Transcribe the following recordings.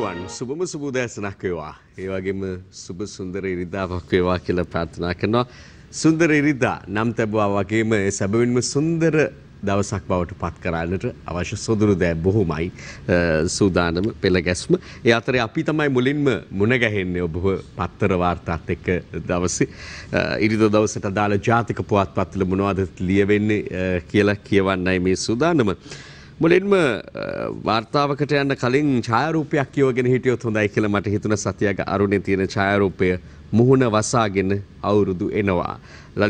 දරුවන් සුබම සුබූදෑසනක් වේවා. ඒ වගේම සුබ සුන්දර ඉරිදාවක් වේවා කියලා ප්‍රාර්ථනා කරනවා. සුන්දර ඉරිදා නම් තබවා වගේම සැබවින්ම සුන්දර දවසක් බවට පත් කරන්නට අවශ්‍ය සොදුරු දෑ බොහොමයි සූදානම පෙළ ගැස්ම. ඒ අතරේ අපි තමයි මුලින්ම මුණ ගැහෙන්නේ ඔබ පත්තර වාර්තාත් එක්ක දවසේ ඉරිද දවසට අදාළ ජාතික පුවත්පත්වල මොනවද ලියවෙන්නේ කියලා කියවන්නයි මේ සූදානම. මුලින්ම වාර්තාවකට යන්න කලින් ඡායරූපයක් කියවගෙන හිටියොත් හොඳයි කියලා මට හිතුණ සතියක අරුණේ තියෙන ඡායරූපය මුහුණ වසාගෙන අවුරුදු එනවා.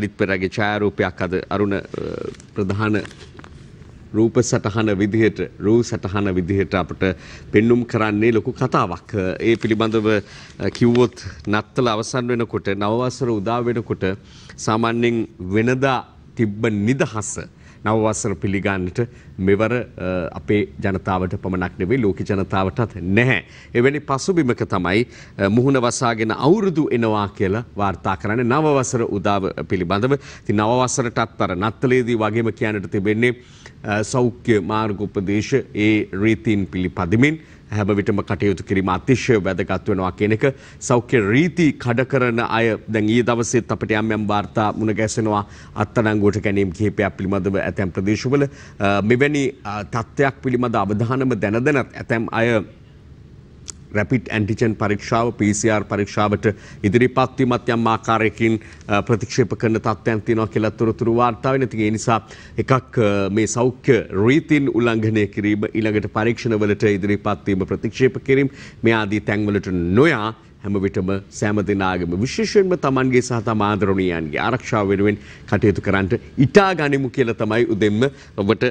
ලලිත් පෙරගේ ඡායරූපයක් අද අරුණ ප්‍රධාන රූප සටහන විදිහට රූ සටහන විදිහට අපට පෙන්නුම් කරන්නේ ලොකු කතාවක්. ඒ පිළිබඳව කිව්වොත් නත්තල අවසන් වෙනකොට නවවසර උදා වෙනකොට සාමාන්‍යයෙන් වෙනදා තිබ්බ නිදහස නවවසර පිළිගන්නට මෙවර අපේ ජනතාවට පමණක් නෙවෙයි ලෝක ජනතාවටත් නැහැ. එවැනි පසුබිමක තමයි මුහුණ වසාගෙන අවුරුදු එනවා කියලා වාර්තා කරන්නේ නවවසර උදාව පිළිබඳව. ඉතින් නවවසරටත් අර නත්තලේදී වගේම කියන්නට තිබෙන්නේ සෞඛ්‍ය මාර්ග උපදේශ ඒ රීතීන් පිළිපදිමින් හැම විටම කටයුතු කිරීම අතිශය වැදගත් වෙනවා කියන එක සෞඛ්‍ය රීති කඩ කරන අය දැන් ඊයේ දවසෙත් අපිට යම් යම් වාර්තා මුණ ගැසෙනවා අත්අඩංගුවට ගැනීම කිහිපයක් පිළිබඳව ඇතැම් ප්‍රදේශවල මෙවැනි තත්ත්වයක් පිළිබඳ අවධානම දැන දැනත් ඇතැම් අය රැපිට් ඇන්ටිජන් පරීක්ෂාව PCR පරීක්ෂාවට ඉදිරිපත්වීමත් යම් ආකාරයකින් ප්‍රතික්ෂේප කරන තත්ත්වයන් තියෙනවා කියලා තොරතුරු වාර්තා වෙන. ඉතින් ඒ නිසා එකක් මේ සෞඛ්‍ය රීතින් උල්ලංඝනය කිරීම ඊළඟට පරීක්ෂණවලට ඉදිරිපත් වීම ප්‍රතික්ෂේප කිරීම මේ ආදී තැන්වලට නොයා හැමවිටම සෑම දෙනාගම විශේෂයෙන්ම තමන්ගේ සහ තම ආදරණීයන්ගේ ආරක්ෂාව වෙනුවෙන් කටයුතු කරන්නට ඉටා ගනිමු කියලා තමයි උදෙන්ම ඔබට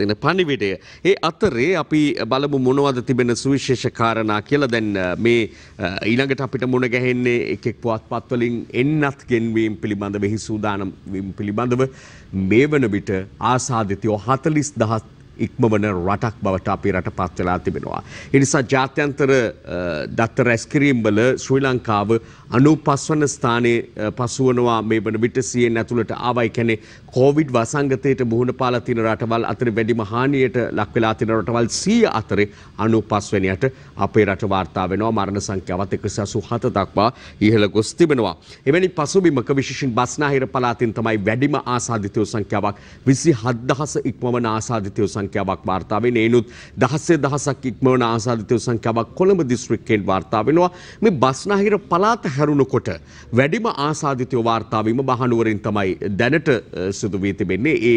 දෙන පණිවිඩය. ඒ අතරේ අපි බලමු මොනවද තිබෙන සුවිශේෂ කාරණා කියලා දැන් මේ ඊළඟට අපිට මුණ ගැහෙන්නේ එක් එක් පුවත්පත් වලින් එන්නත් ගෙන්වීම පිළිබඳව හි සූදානම් වීම පිළිබඳව මේ වන විට ආසාදිතයෝ 40000 ඉක්මවන රටක් බවට අපේ රට පත් වෙලා තිබෙනවා. එනිසා ජාත්‍යන්තර දත්ත රැස්කිරීම් වල ශ්‍රී ලංකාව 95 වන ස්ථානයේ පසුවනවා මේ වන විට 100න් ඇතුළට ආවයි කියන්නේ කොවිඩ් වසංගතයට මුහුණ පාලා තියෙන රටවල් අතර වැඩිම හානියට ලක් වෙලා තියෙන රටවල් 100 අතරේ 95 වෙනියට අපේ රට වාර්තා වෙනවා මරණ සංඛ්‍යාවත් 187 දක්වා ඉහළ ගොස් තිබෙනවා. එවැනි පසුබිමක විශේෂයෙන් බස්නාහිර පළාතින් තමයි වැඩිම ආසාදිතයෝ සංඛ්‍යාවක් 27000 ඉක්මවන ආසාදිතයෝ සංඛ්‍යාවක් සංඛ්‍යාවක් වාර්තා වෙන්නේ. ඒනුත් දහස්සේ දහසක් ඉක්මවන ආසාදිතයෝ සංඛ්‍යාවක් කොළඹ දිස්ත්‍රික්කයෙන් වාර්තා වෙනවා. මේ බස්නාහිර පළාත හැරුණකොට වැඩිම ආසාදිතයෝ වාර්තා වීම බහනුවරින් තමයි දැනට සිදු වී තිබෙන්නේ. ඒ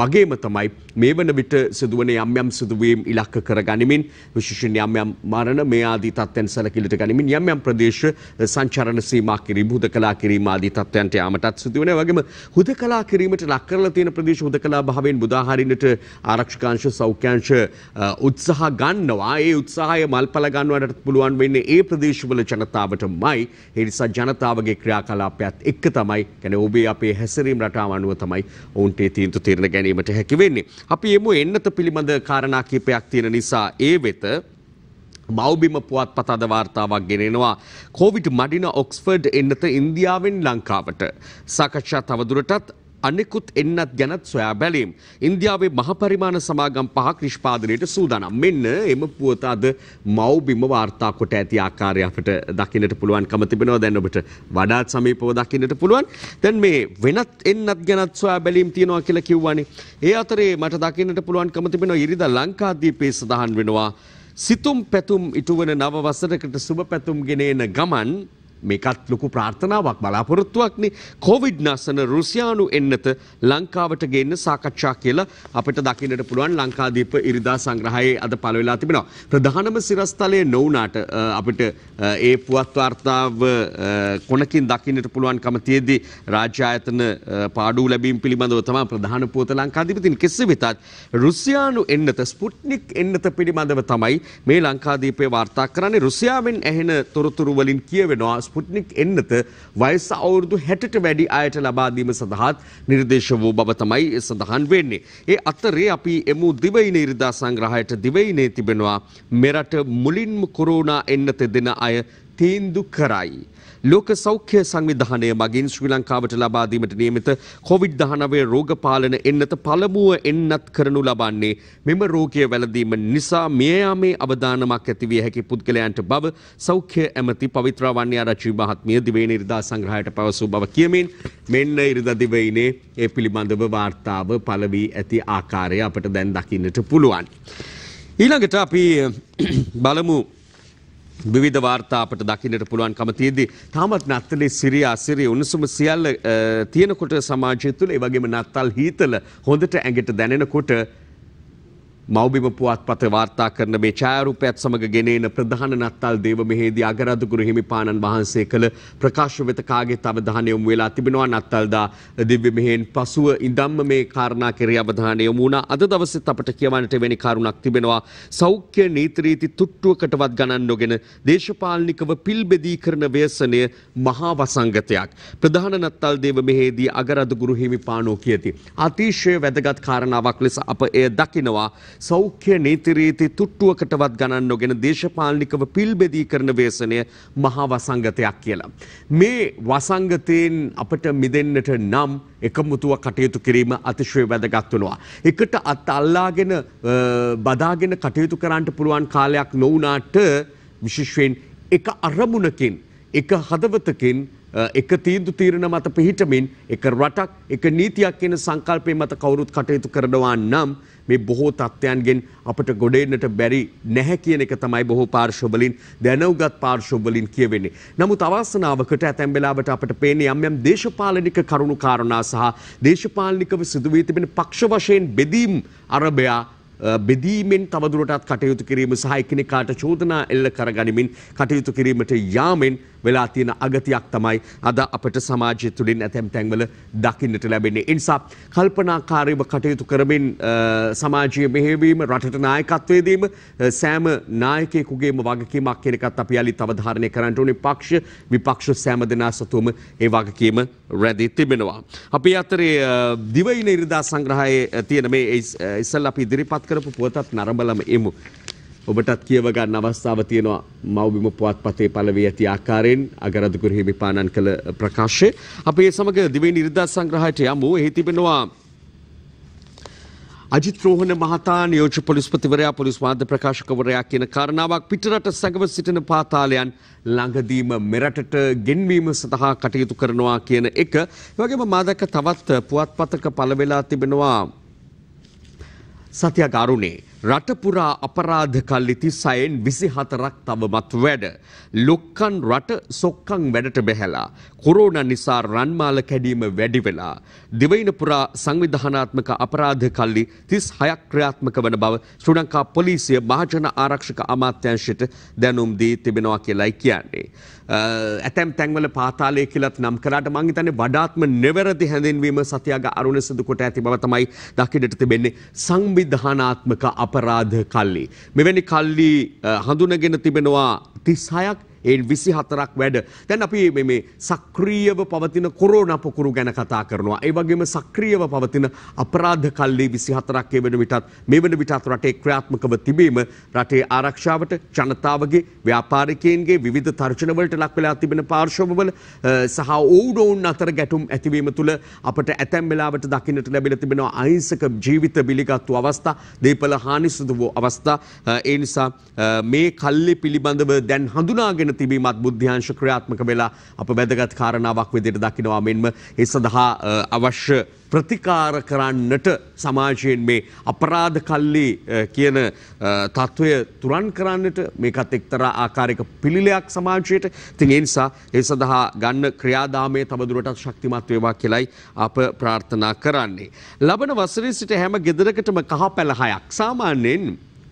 වගේම තමයි මේ වන විට සිදුවන යම් යම් සිදුවීම් ඉලක්ක කරගනිමින් විශේෂයෙන් යම් යම් මරණ මේ ආදී තත්ත්වයන් සැලකිලිට ගනිමින් යම් යම් ප්‍රදේශ සංචරණ සීමා කිරීම හුදකලා කිරීම ආදී තත්ත්වයන්ට යාමටත් සිදු වෙනවා. වගේම හුදකලා කිරීමට ලක් කරලා තියෙන ප්‍රදේශ හුදකලා භාවයෙන් බුදාහරින්නට ආරක්ෂා ස්පර්ශකාංශ සෞඛ්‍යංශ උත්සාහ ගන්නවා ඒ උත්සාහය මල්පල ගන්නවට පුළුවන් වෙන්නේ ඒ ප්‍රදේශවල ජනතාවටමයි ඒ නිසා ජනතාවගේ ක්‍රියාකලාපයත් එක්ක තමයි කියන්නේ ඔබේ අපේ හැසිරීම රටාව අනුව තමයි ඔවුන්ට ඒ තීන්දුව තීරණ ගැනීමට හැකි වෙන්නේ අපි යමු එන්නත පිළිබඳ කාරණා කිහිපයක් තියෙන නිසා ඒ වෙත මවබිම පුවත් පතද වාර්තාවක් ගෙනෙනවා. කෝවිට් මඩින ඔක්ස්ෆර්ඩ් එන්නත ඉන්දියාවෙන් ලංකාවට. සාකච්ඡා තවදුරටත් අනෙකුත් එන්නත් ගැනත් සොයා බැලීම්. ඉන්දියාවේ මහපරිමාණ සමාගම් පහක් නිෂ්පාදනයට සූදානම්. මෙන්න එම පුවත අද මව්බිම වාර්තා කොට ඇති ආකාරය අපිට දකින්නට පුළුවන්කම තිබෙනවා. දැන් ඔබට වඩාත් සමීපව දකින්නට පුළුවන්. දැන් මේ වෙනත් එන්නත් ගැනත් සොයා බැලීම් තියෙනවා කියලා කිව්වනේ. ඒ අතරේ මට දකින්නට පුළුවන්කම තිබෙනවා ඉරිදා ලංකාද්වීපයේ සඳහන් වෙනවා. සිතුම් පැතුම් ඉටුවන නව වසරකට සුබ පැතුම් ගෙන එන ගමන් මේකත් ලොකු ප්‍රාර්ථනාවක් බලාපොරොත්තුවක්න කොවිඩ් නසන රුසියානු එන්නත ලංකාවට ගේන්න සාකච්ඡා කියලා අපට දකිනට පුළුවන් ලංකාදීප ඉරිදා සංග්‍රහයේ අද පලවෙලා තිබෙනවා. ප්‍රධානම සිරස්ථලය නොවනාට අපිට ඒ පුවත්වාර්තාව කොනකින් දකිනට පුළුවන්කම තියේදී රාජ්‍යායතන පාඩු ලැබීම් පිළිබඳව තමා ප්‍රධාන පුවත ලංකාධිපතින් කෙසේ වෙතත් රුසියානු එන්නත ස්පුට්නික් එන්නත පිළිබඳව තමයි මේ ලංකාදීපය වාර්තා කරන්නේ රුසියාවෙන් ඇහෙන තොරතුරු වලින් කියවෙනවා ස්පුට්නික් එන්නත වයස අවුරුදු 60ට වැඩි අයට ලබා දීම සඳහාත් නිර්දේශ වූ බව තමයි සඳහන් වෙන්නේ. ඒ අතරේ අපි එමු දිවයින ඉරිදා සංග්‍රහයට දිවයිනේ තිබෙනවා මෙරට මුලින්ම කොරෝනා එන්නත දෙන අය තීන්දු කරයි. ලෝක සෞඛ්‍ය සංවිධානය මගින් ශ්‍රී ලංකාවට ලබා දීමට නියමිත කොවිඩ්-19 රෝග පාලන එන්නත පළමුව එන්නත් කරනු ලබන්නේ මෙම රෝගය වැළඳීම නිසා මිය යාමේ අවදානමක් ඇති විය හැකි පුද්ගලයන්ට බව සෞඛ්‍ය ඇමති පවිත්‍රා වන්‍යාරච්චි මහත්මිය දිවේ නිර්දා සංග්‍රහයට පැවසූ බව කියමින් මෙන්න ඉරිදා දිවයිනේ ඒ පිළිබඳව වාර්තාව පළ වී ඇති ආකාරය අපට දැන් දකින්නට පුළුවන්. ඊළඟට අපි බලමු විධ වාර්තා අපට දකින්නට පුළුවන්කම තියදී තාමත් නත්තලේ සිරියා සිරිය උණුසුම සියල්ල තියෙනකොට සමාජය තුළ ඒ වගේම නත්තල් හීතල හොඳට ඇඟට දැනෙනකොට මවබිම පුවත්පත වාර්තා කරන මේ ඡායාරූපයත් සමග ගෙනෙන ප්‍රධාන නත්තල් දේව මෙහිදී අගරදුගුරු හිමිපාණන් වහන්සේ කළ ප්‍රකාශ වෙත කාගේත් අවධානය යොමු වෙලා තිබෙනවා නත්තල්දා දිව්‍ය මෙහෙන් පසුව ඉඳන්ම මේ කාරණා කෙරෙහි අවධානය යොමු වුණා අද දවසෙත් අපට කියවන්නට වෙනි කරුණක් තිබෙනවා සෞඛ්‍ය නීති රීති තුට්ටුවකටවත් ගණන් නොගෙන දේශපාලනිකව පිල්බෙදී කරන ව්‍යසනය මහා වසංගතයක් ප්‍රධාන නත්තල් දේව මෙහිදී අගරදුගුරු හිමිපාණෝ කියති අතිශය වැදගත් කාරණාවක් ලෙස අප එය දකිනවා සෞඛ්‍ය නීති රීති තුට්ටුවකටවත් ගණන් නොගෙන දේශපාලනිකව පිල්බෙදී කරන වේසනය මහා වසංගතයක් කියලා. මේ වසංගතයෙන් අපට මිදෙන්නට නම් එකමුතුව කටයුතු කිරීම අතිශය වැදගත් වෙනවා. එකට අත් අල්ලාගෙන බදාගෙන කටයුතු කරන්නට පුළුවන් කාලයක් නොවුනාට විශේෂයෙන් එක අරමුණකින් එක හදවතකින් Uh, එක තීන්දු තීරණ මත පිහිටමින් එක රටක් එක නීතියක් කියන සංකල්පය මත කවුරුත් කටයුතු කරනවා නම් මේ බොහෝ තත්ත්වයන්ගෙන් අපට ගොඩෙන්නට බැරි නැහැ කියන එක තමයි බොහෝ පාර්ශ්වවලින් දැනුගත් පාර්ශ්වවලින් කියවෙන්නේ. නමුත් අවාසනාවකට ඇතැම් වෙලාවට අපට පේන්නේ යම් යම් දේශපාලනික කරුණු කාරණා සහ දේශපාලනිකව සිදු වී තිබෙන පක්ෂ වශයෙන් බෙදීම් අරබයා uh, බෙදීමෙන් තවදුරටත් කටයුතු කිරීම සහ එකිනෙකාට චෝදනා එල්ල කරගනිමින් කටයුතු කිරීමට යාමෙන් වෙලා තියෙන අගතියක් තමයි අද අපට සමාජය තුළින් ඇතැම් තැන්වල දකින්නට ලැබෙන්නේ. එනිසා කල්පනාකාරීව කටයුතු කරමින් සමාජය මෙහෙවීම රටට නායකත්වයේදීම සෑම නායකයෙකුගේම වගකීමක් කෙනෙකත් අපි අලි තවධාරණය කරන්නට ඕනේ පක්ෂ විපක්ෂ සෑම දෙනා සතුවම ඒ වගකීම රැදී තිබෙනවා. අපි අතරේ දිවයින ඉරිදා සංග්‍රහයේ තියෙන මේ ඉස්සල් අපි ඉදිරිපත් කරපු පුවතත් නරඹලම එමු. ඔබටත් කියව ගන්න අවස්ථාව තියෙනවා මව්බිම පුවත්පතේ පළවී ඇති ආකාරයෙන් අගරදුකුර හිමිපාණන් කළ ප්‍රකාශය. අපි ඒ සමග දිවයින ඉරිදා සංග්‍රහයට යමු. එහි තිබෙනවා අජිත් රෝහණ මහතා නියෝජ්‍ය පොලිස්පතිවරයා පොලිස් මාධ්‍ය ප්‍රකාශකවරයා කියන කාරණාවක් පිටරට සැඟව සිටින පාතාලයන් ළඟදීම මෙරටට ගෙන්වීම සඳහා කටයුතු කරනවා කියන එක. එවැගේම මාදක තවත් පුවත්පතක පළවෙලා තිබෙනවා සතිය ගාරුණේ රටපුරා අපරාධ කල් ඉතිසයෙන් විසි හතරක් තවමත් වැඩ. ලොක්කන් රට සොක්කං වැඩට බැහැලා. කොරෝණ නිසා රන්මාල කැඩීම වැඩි වෙලා. දිවයින පුරා සංවිධානාත්මක අපරාධ කල්ලි තිස් හයක් ක්‍රියාත්මක වන බව ශ්‍රී ලංකා පොලිසිය මහජන ආරක්ෂක අමාත්‍යංශයට දැනුම් දී තිබෙනවා කියලයි කියන්නේ. ඇතැම් තැන්වල පාතාලය කියලත් නම් කරාට මං හිතන්නේ වඩාත්ම නෙවරදි හැඳින්වීම සතියාග අරුණ සිදු කොට ඇති බව තමයි දකින්නට තිබෙන්නේ සංවිධානාත්මක අප අපරාධ කල්ලි. මෙවැනි කල්ලි හඳුනගෙන තිබෙනවා තිස් හයක් එයින් විසි හතරක් වැඩ. තැන් අපි මේ සක්‍රියව පවතින කොරෝණ පොකුරු ගැන කතා කරනවා. ඒවගේම සක්‍රියව පවතින අපරාධ කල්ලි විසි හතරක්ේ වෙන විටත් මේ වන විටත් රටේ ක්‍රියාත්මකව තිබීම රටේ ආරක්ෂාවට ජනතාවගේ ව්‍යාපාරිකයන්ගේ විධ තර්ජනවලට ලක්වෙලා තිබෙන පාර්ශවවල සහ ඕඩෝන් අතර ගැටුම් ඇතිවීම තුළ අපට ඇතැම් වෙලාවට දකින්නට ලැබිල තිබෙනවා අයිංසක ජීවිත බිලිගත්තු අවස්ථා දේපල හානිසුදු වූ අවස්ථා ඒ නිසා මේ කල්ලි පිළිබඳව දැන් හඳුනාගෙන තිබීමත් බුද්ධ්‍යංශ ක්‍රියාත්මක වෙලා අප වැදගත් කාරණාවක් විදිහට දකිනවා මෙන්ම ඒ සඳහා අවශ්‍ය ප්‍රතිකාර කරන්නට සමාජයෙන් මේ අපරාධ කල්ලි කියන තත්ත්වය තුරන් කරන්නට මේකත් එක්තරා ආකාරයක පිළිලයක් සමාජයට ඉතින් ඒ නිසා ඒ සඳහා ගන්න ක්‍රියාදාමය තවදුරටත් ශක්තිමත් වේවා කියලයි අප ප්‍රාර්ථනා කරන්නේ. ලබන වසරේ සිට හැම ගෙදරකටම කහ පැල හයක් සාමාන්‍යයෙන්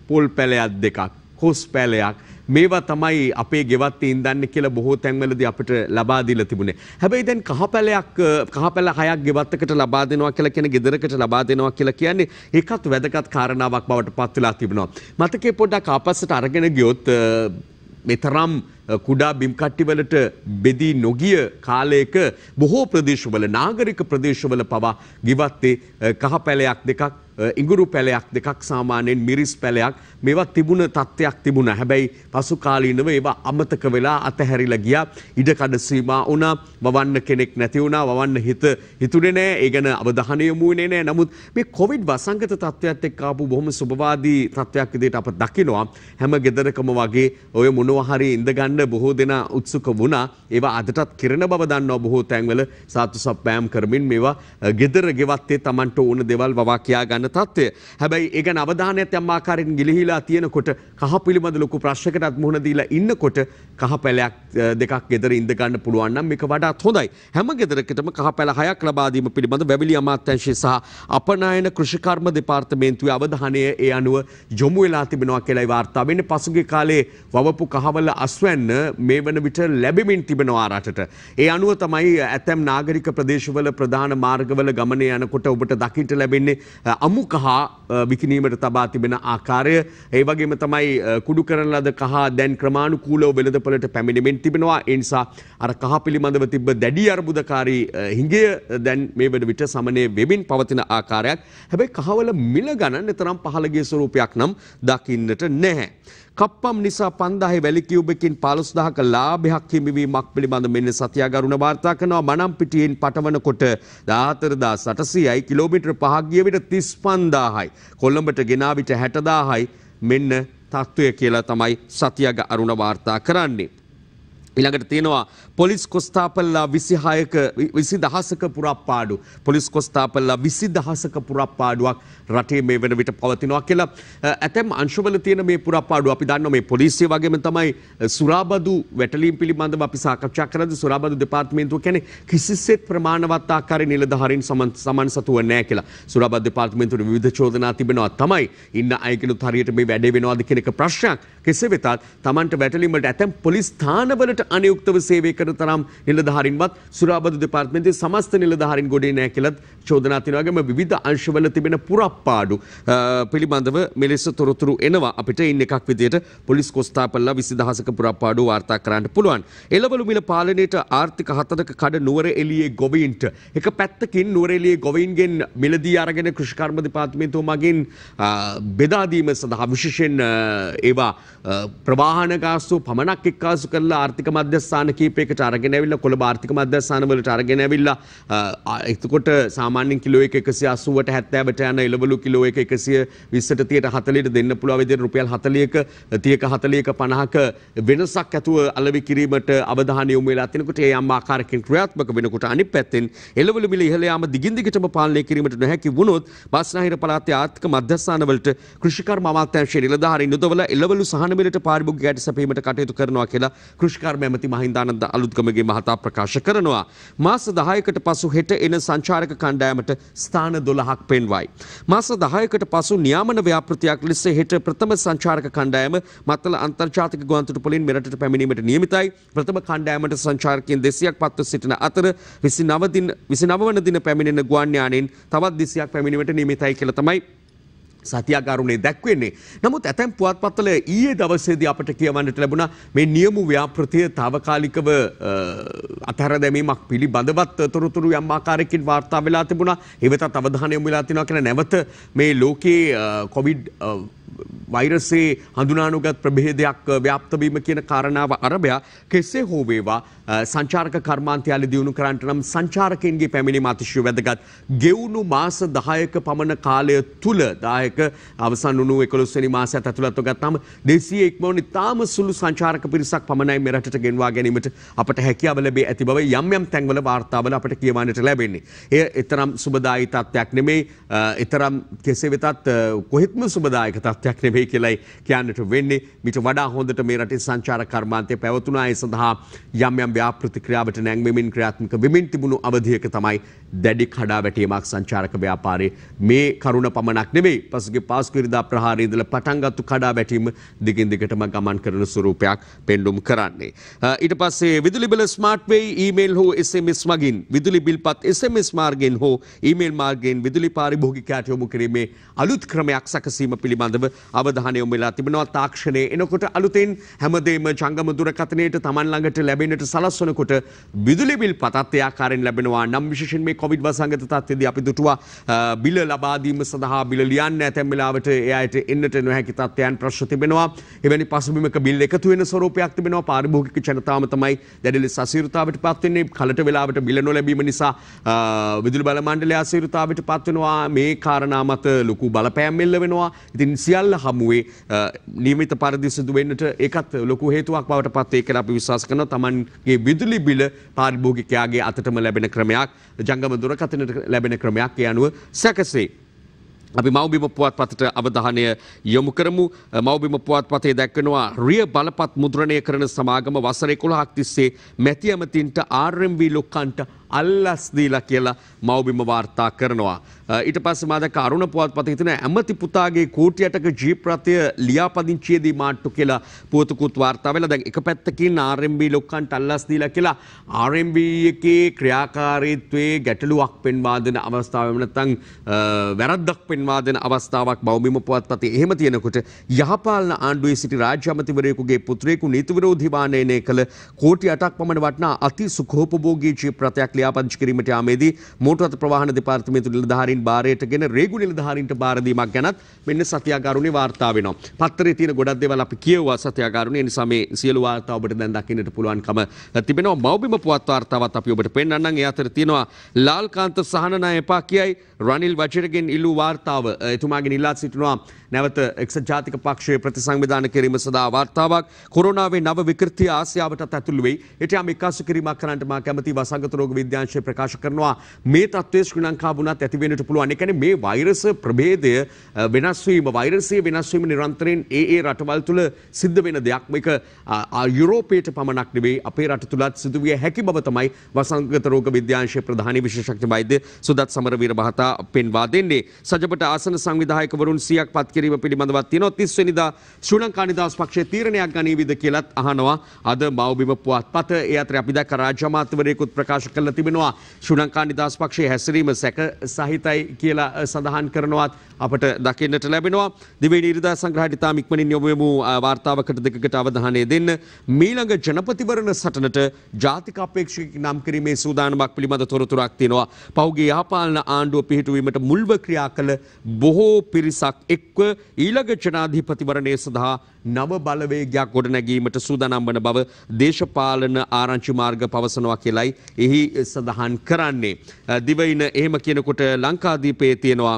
පොල් පැලයක් දෙකක් කොස් පැලයක් මේවා තමයි අපේ ගෙවත් ඉඳන්නේ කියලා බොහෝ තැන්වලදී අපිට ලබා දීලා තිබුණේ. හැබැයි දැන් කහපැලයක් කහපැල හයක් ගෙවත්තකට ලබා දෙනවා කියලා කියන ගෙදරකට ලබා දෙනවා කියලා කියන්නේ ඒකත් වැදගත් කාරණාවක් බවට පත් වෙලා තිබෙනවා. මතකේ පොඩ්ඩක් ආපස්සට අරගෙන ගියොත් මෙතරම් කුඩා බිම්කට්ටිවලට බෙදී නොගිය කාලයක බොහෝ ප්‍රදේශවල නාගරික ප්‍රදේශවල පවා ගිවත්තේ කහ පැලයක් දෙකක් ඉඟුරු පැලයක් දෙකක් සාමාන්‍යයෙන් මිරිස් පැලයක් මේවා තිබුණ තත්ත්වයක් තිබුණ හැබැයි පසු කාලීනව ඒවා අමතක වෙලා අතහැරිලා ගියා ඉඩකඩ සීමා වුණා වවන්න කෙනෙක් නැති වුණා වවන්න හිත හිතුනේ නෑ ඒ ගැන අවධානය යොමු වෙන්නේ නෑ නමුත් මේ කොවිඩ් වසංගත තත්ත්වයක් එක්ක ආපු බොහොම සුබවාදී තත්ත්වයක් විදිහට අප දකිනවා හැම ගෙදරකම වගේ ඔය මොනවා හරි ඉඳගන්න කරන්න බොහෝ දෙනා උත්සුක වුණා ඒවා අදටත් කරන බව දන්නවා බොහෝ තැන්වල සාතු සප්පෑම් කරමින් මේවා ගෙදර ගෙවත්තේ Tamanට ඕන දේවල් වවා කියා ගන්න තත්ත්වය. හැබැයි ඒක නවධානයත් යම් ආකාරයෙන් ගිලිහිලා තියෙනකොට කහ පිළිබඳ ලොකු ප්‍රශ්නකටත් මුහුණ දීලා ඉන්නකොට කහ පැලයක් දෙකක් ගෙදර ඉඳ ගන්න පුළුවන් නම් මේක වඩාත් හොඳයි. හැම ගෙදරකටම කහ පැල හයක් ලබා දීම පිළිබඳ වැවිලි අමාත්‍යංශය සහ අපනයන කෘෂිකර්ම දෙපාර්තමේන්තුවේ අවධානය ඒ අනුව යොමු වෙලා තිබෙනවා කියලායි වාර්තා වෙන්නේ. පසුගිය කාලේ වවපු කහවල අස්වැන්න ගන්න මේ වන විට ලැබිමින් තිබෙනවා රටට. ඒ අනුව තමයි ඇතැම් නාගරික ප්‍රදේශවල ප්‍රධාන මාර්ගවල ගමන යනකොට ඔබට දකිට ලැබෙන්නේ අමු කහා විකිනීමට තබා තිබෙන ආකාරය ඒ වගේම තමයි කුඩු කරන ලද කහා දැන් ක්‍රමාණුකූලව වෙළඳපොලට පැමිණෙමින් තිබෙනවා. ඒ නිසා අර කහ පිළිබඳව තිබ්බ දැඩි අර්බුදකාරී හිඟය දැන් මේ වන විට සමනය වෙමින් පවතින ආකාරයක්. හැබැයි කහවල මිල ගණන් එතරම් පහළගේ ස්වරූපයක් නම් දකින්නට නැහැ. කප්පම් නිසා පන්දාහේ වැලි කියව්බකින් පලුස්දහක ලාභයක් හිමිවීමක් පිළිබඳ මෙන්න සතියාගරුණ වාර්තා කරනවා මනම් පිටියෙන් පටවනකොට දාතරදා සටසයයි කිලෝමිට්‍ර පහගිය විට තිස් පන්දාහයි. කොල්ලඹට ගෙනාවිට හැටදාහයි මෙන්න තත්ත්වය කියලා තමයි සතියග අරුණ වාර්තා කරන්නේ. ඊළඟට තියෙනවා පොලිස් කොස්තාපල්ලා 26ක 20 දහසක පුරප්පාඩු පොලිස් කොස්තාපල්ලා 20 දහසක පුරප්පාඩුවක් රටේ මේ වෙන විට පවතිනවා කියලා ඇතැම් අංශවල තියෙන මේ පුරප්පාඩු අපි දන්නවා මේ පොලිසිය වගේම තමයි සුරාබදු වැටලීම් පිළිබඳව අපි සාකච්ඡා කරද්දී සුරාබදු දෙපාර්තමේන්තුව කියන්නේ කිසිසේත් ප්‍රමාණවත් ආකාරයේ නිලධාරීන් සමන් සතුව නැහැ කියලා සුරාබදු දෙපාර්තමේන්තුවේ විවිධ චෝදනා තිබෙනවා තමයි ඉන්න අයකිනුත් හරියට මේ වැඩේ වෙනවද කියන එක ප්‍රශ්නයක් කෙසේ වෙතත් තමන්ට වැටලීමට ඇතැම් පොලිස් ස්ථානවලට අනයුක්තව සේවය කරන තරම් නිලධාරින්වත් සුරාබදු දෙපාර්තමේන්තුවේ සමස්ත නිලධාරින් ගොඩේ නැහැ කියලත් චෝදනා තියෙනවාගේම විවිධ අංශවල තිබෙන පුරප්පාඩු පිළිබඳව මෙලෙස තොරතුරු එනවා අපිට ඉන්න එකක් විදියට පොලිස් කොස්තාපල්ලා විසි දහසක පුරප්පාඩු වාර්තා කරන්න පුළුවන් එළවලු මිල පාලනයට ආර්ථික හතනක කඩ නුවර එළියේ ගොවීන්ට එක පැත්තකින් නුවරෙලිය ගොවයින්ගෙන් මිලදී අරගෙන කෘෂිකර්ම දෙපාර්තමේන්තුව මගින් බෙදාදීම සඳහා විශේෂයෙන් ඒවා ප්‍රවාහනකාසු පමණක් එක්කාසු කරලා ආර්ථික මධ්‍යස්ථාන කීපයකට අරගෙන ඇවිල්ලා කොළඹ ආර්ථික මධ්‍යස්ථාන වලට අරගෙන ඇවිල්ලා එතකොට සාමාන්‍යයෙන් කිලෝ එක 180ට 70ට යන එළවලු කිලෝ එක 120ට 30ට 40ට දෙන්න පුළුවන් විදිහට රුපියල් 40ක 30ක 40ක 50ක වෙනසක් ඇතුව අලෙවි කිරීමට අවධානය යොමු වෙලා තිනකොට ඒ යම් ආකාරකින් ක්‍රියාත්මක වෙනකොට අනිත් පැත්තෙන් එළවලු මිල ඉහළ යාම දිගින් දිගටම පාලනය කිරීමට නොහැකි වුණොත් බස්නාහිර පළාතේ ආර්ථික මධ්‍යස්ථාන වලට කෘෂිකර්ම අමාත්‍යාංශයේ නිලධාරීන් යොදවලා එළවලු සහන පාර්ලිමේන්තයට පාරිභෝගික ගැට සැපීමට කටයුතු කරනවා කියලා කෘෂිකර්ම ඇමති මහින්දානන්ද අලුත්ගමගේ මහතා ප්‍රකාශ කරනවා. මාස 10කට පසු හෙට එන සංචාරක කණ්ඩායමට ස්ථාන 12ක් පෙන්වයි. මාස 10කට පසු නියාමන ව්‍යාපෘතියක් ලෙස හෙට ප්‍රථම සංචාරක කණ්ඩායම මත්තල අන්තර්ජාතික ගුවන්තොටුපළින් මෙරටට පැමිණීමට නියමිතයි. ප්‍රථම කණ්ඩායමට සංචාරකයන් 200ක් පත්ව සිටින අතර 29 දින 29 වන දින පැමිණෙන ගුවන් යානෙන් තවත් 200ක් පැමිණීමට නියමිතයි කියලා තමයි සතියාගාරුණේ දැක්වෙන්නේ. නමුත් ඇතැම් පුවත්පත්වල ඊයේ දවසේදී අපට කියවන්නට ලැබුණ මේ නියමු ව්‍යාපෘතිය තාවකාලිකව අතර දැමීමක් පිළිබඳවත් තොරතුරු යම් ආකාරයකින් වාර්තා වෙලා තිබුණා. ඒවතත් අවධානය යොමු වෙලා තිනවා කියලා නැවත මේ ලෝකයේ කොවිඩ් වෛරසේ හඳුනානුගත් ප්‍රභේදයක් ව්‍යාප්තවීම කියන කාරණාව අරබයා කෙසේ හෝ වේවා සංචාරක කර්මාන්තයාලි දියුණු කරන්නට නම් සංචාරකයන්ගේ පැමිණීම අතිශය වැදගත්. ගෙවුණු මාස 10ක පමණ කාලය තුල 10ක අවසන් වුණු 11 වෙනි මාසයත් ඇතුළත්ව ගත්තාම 200 ඉක්මවන ඉතාම සුළු සංචාරක පිරිසක් පමණයි මෙරටට ගෙන්වා ගැනීමට අපට හැකියාව ලැබී ඇති බව යම් යම් තැන්වල වාර්තාවල අපට කියවන්නට ලැබෙන්නේ. එය ඊතරම් සුබදායී තත්ත්වයක් නෙමෙයි. ඊතරම් කෙසේ වෙතත් කොහෙත්ම සුබදායක තත්ත්වයක් තත්ත්වයක් නෙවෙයි කියලයි කියන්නට වෙන්නේ. මිට වඩා හොඳට මේ රටේ සංචාර කර්මාන්තය පැවතුනා. ඒ සඳහා යම් යම් ව්‍යාපෘති ක්‍රියාවට නැංවීමෙන් ක්‍රියාත්මක වෙමින් තිබුණු අවධියක තමයි දැඩි කඩා වැටීමක් සංචාරක ව්‍යාපාරයේ මේ කරුණ පමණක් නෙවෙයි. පසුගිය පාස්කුරිදා ප්‍රහාරයේ ඉඳලා පටන්ගත්තු කඩා වැටීම දිගින් දිගටම ගමන් කරන ස්වරූපයක් පෙන්ඩුම් කරන්නේ. ඊට පස්සේ විදුලි බල ස්මාර්ට්වෙයි ඊමේල් හෝ SMS මගින් විදුලි බිල්පත් SMS මාර්ගෙන් හෝ ඊමේල් මාර්ගෙන් විදුලි පාරිභෝගිකයාට යොමු කිරීමේ අලුත් ක්‍රමයක් සකසීම පිළිබඳව අවධානය යොමුලා තිබෙනවා තාක්ෂණය එනකොට අලුතෙන් හැමදේම ජංගම දුරකථනයට Taman ළඟට ලැබෙන්නට සලස්වනකොට විදුලි බිල් පතත් ඒ ආකාරයෙන් ලැබෙනවා නම් විශේෂයෙන් මේ කොවිඩ් වසංගත තත්ත්වයේදී අපි දුටුවා බිල ලබා දීම සඳහා බිල ලියන්න ඇතැම් වෙලාවට ඒ අයට එන්නට නොහැකි තත්ත්වයන් ප්‍රශ්න තිබෙනවා එවැනි පසුබිමක බිල් එකතු වෙන ස්වරූපයක් තිබෙනවා පාරිභෝගික ජනතාවම තමයි දැඩි ලෙස අසීරුතාවට පත් වෙන්නේ කලට වෙලාවට බිල නොලැබීම නිසා විදුලි බල මණ්ඩලය අසීරුතාවට පත් වෙනවා මේ කාරණා මත ලොකු බලපෑම් එල්ල වෙනවා ඉතින් සිය සියල්ල හමුවේ නියමිත පරිදි සිදු වෙන්නට ඒකත් ලොකු හේතුවක් බවට පත් වේ කියලා අපි විශ්වාස කරනවා. Tamanගේ විදුලි බිල පාරිභෝගිකයාගේ අතටම ලැබෙන ක්‍රමයක්, ජංගම දුරකථනයට ලැබෙන ක්‍රමයක් ඒ අනුව සැකසේ. අපි මවබිම පුවත් පතට අවධානය යොමු කරමු මවබිම පුවත් පතේ දැක්වෙනවා රිය බලපත් මුද්‍රණය කරන සමාගම වසර එකොළහක් තිස්සේ මැති ඇමතින්ට ආර්ම්බී ලොක්කන්ට අල්ලස්දීලා කියලා මවබිම වාර්තා කරනවා. ඊට පස්ස මදක අරුණ පුවත් පතිහිතන ඇමති පුතාගේ කෝටියටක ජීප්‍රතිය ලියාපදිංචියදී මාට්ටු කියලා පුවතුකුත් වාර්තාවල දැන් එක පැත්තකින් ආරම්B ලොක්කන්ට අල්ලස්දීලා කියලා ආරම්B එකේ ක්‍රියාකාරීත්වයේ ගැටලුවක් පෙන්වාදෙන අවස්ථාවමන තං වැරද්දක් පෙන්වාදෙන අවස්ථාවක් බෞබිම පුවත් පති එහෙම තියෙනකොට යහපාලන ආණ්ඩුවේ සිටි රාජ්‍යමතිවරයෙකුගේ පුත්‍රයෙකු නීතිවිරෝධී වානයනය කළ කෝටි අටක් පමණ වටනා අති සුකෝපභෝගී ජීප්‍රතයක් ලියාපදිංචි කිරීමට යාමේදී මෝටර් ප්‍රවාහන දෙපාර්තමේන්තු නිලධාරීන් බාරයටගෙන රේගු නිලධාරීන්ට බාර දීමක් ගැනත් මෙන්න සතියාගාරුණේ වාර්තා වෙනවා. පත්තරේ තියෙන ගොඩක් දේවල් අපි කියවුවා සතියාගාරුණේ. ඒ නිසා මේ සියලු වාර්තා ඔබට දැන් දකින්නට පුළුවන්කම තිබෙනවා. මව්බිම පුවත් වාර්තාවත් අපි ඔබට පෙන්වන්නම්. ඒ අතර තියෙනවා ලාල්කාන්ත සහනනාය එපා කියයි රනිල් වචරගෙන් ඉල්ලූ වාර්තාව එතුමාගෙන් ඉල්ලා සිටිනවා නැවත එක්සත් ජාතික පක්ෂයේ ප්‍රතිසංවිධාන කිරීම සඳහා වාර්තාවක් කොරෝනාවේ නව විකෘති ආසියාවටත් ඇතුළු වෙයි. ඊට යම් එක්කාසු කිරීමක් කරන්නට මා කැමති වසංගත රෝග විද්‍යාංශය ප්‍රකාශ කරනවා. මේ තත්ත්වය ශ්‍රී ලංකාව වුණත් ඇති වෙන්නට පුළුවන්. ඒ කියන්නේ මේ වෛරස ප්‍රභේදය වෙනස් වීම වෛරසයේ වෙනස් වීම නිරන්තරයෙන් ඒ ඒ රටවල් තුළ සිද්ධ වෙන දෙයක්. මේක යුරෝපයට පමණක් නෙවෙයි අපේ රට තුලත් සිදු විය හැකි බව තමයි වසංගත රෝග විද්‍යාංශයේ ප්‍රධානී විශේෂඥ වෛද්‍ය සුදත් සමරවීර මහතා යෝජනා පෙන්වා දෙන්නේ. සජපට ආසන සංවිධායකවරුන් 100ක් පත් කිරීම පිළිබඳවත් තියෙනවා. 30 වෙනිදා ශ්‍රී ලංකා නිදහස් පක්ෂයේ තීරණයක් ගනීවිද කියලාත් අහනවා. අද මව්බිම පුවත්පත ඒ අතර අපි දැක්ක රාජ්‍ය අමාත්‍යවරයෙකුත් ප්‍රකාශ කළා තිබෙනවා. ශ්‍රී ලංකා නිදහස් පක්ෂයේ හැසිරීම සැක සහිතයි කියලා සඳහන් කරනවත් අපට දකින්නට ලැබෙනවා. දිවයින ඉරිදා සංග්‍රහයට ඉතාම ඉක්මනින් යොමු වෙමු වාර්තාවකට දෙකකට අවධානය දෙන්න. මීළඟ ජනපතිවරණ සටනට ජාතික අපේක්ෂකෙක් නම් කිරීමේ සූදානමක් පිළිබඳ තොරතුරක් තියෙනවා. පහුගිය යහපාලන ආණ්ඩුව පිහිටුවීමට මුල්ව ක්‍රියා කළ බොහෝ පිරිසක් එක්ව ඊළඟ ජනාධිපතිවරණය සඳහා නව බලවේගයක් ගොඩනැගීමට සූදානම් වන බව දේශපාලන ආරංචි මාර්ග පවසනවා කියලයි එහි සඳහන් කරන්නේ. දිවයින එහෙම කියනකොට ලංකාදීපයේ තියෙනවා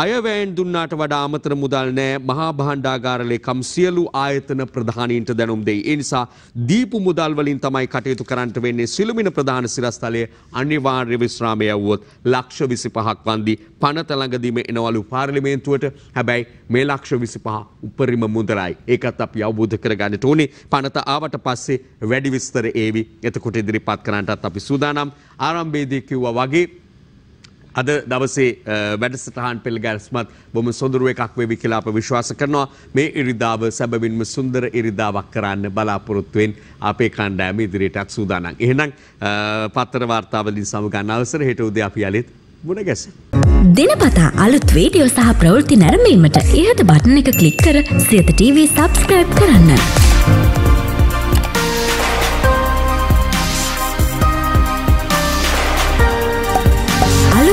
අයවැයෙන් දුන්නාට වඩා අමතර මුදල් නෑ මහා භාණ්ඩාගාරලේකම් සියලු ආයතන ප්‍රධානීන්ට දැනුම් දෙයි. ඒ නිසා දීපු මුදල් වලින් තමයි කටයුතු කරන්නට වෙන්නේ. සිළුමින ප්‍රධාන සිරස්තලයේ අනිවාර්ය විශ්‍රාමය වුවොත් ලක්ෂ 25ක් වන්දි පනත ළඟදීම එනවලු පාර්ලිමේන්තුවට. හැබැයි මේ ලක්ෂ 25 උපරිම මුදලයි. ඒකත් අපි අවබෝධ කරගන්නට ඕනේ. පනත ආවට පස්සේ වැඩි විස්තර ඒවි. එතකොට ඉදිරිපත් කරන්නටත් අපි සූදානම්. ආරම්භයේදී කිව්වා වගේ අද දවසේ වැඩසටහන් පෙළ ගැස්මත් බොම සොඳරුව එකක් වෙවි කියලාප විශ්වාස කරනවා මේ ඉරිදාව සැබවින්ම සුන්දර ඉරිදාවක් කරන්න බලාපොරොත්තුවෙන් අපේ කණ්ඩෑම ඉදිරියටත් සූදානම්. එහෙනම් පත්තර වාර්තාවලින් සමගන්න අවසර හෙට උදේ අපි අලිත් මුණ ගැස. දෙනපතා අලුත් වීඩියෝ සහ ප්‍රවෘත්ති නැරඹීමට ඉහත බටන එක ක්ලික් කර සියත TV සබස්ක්‍රයිබ් කරන්න.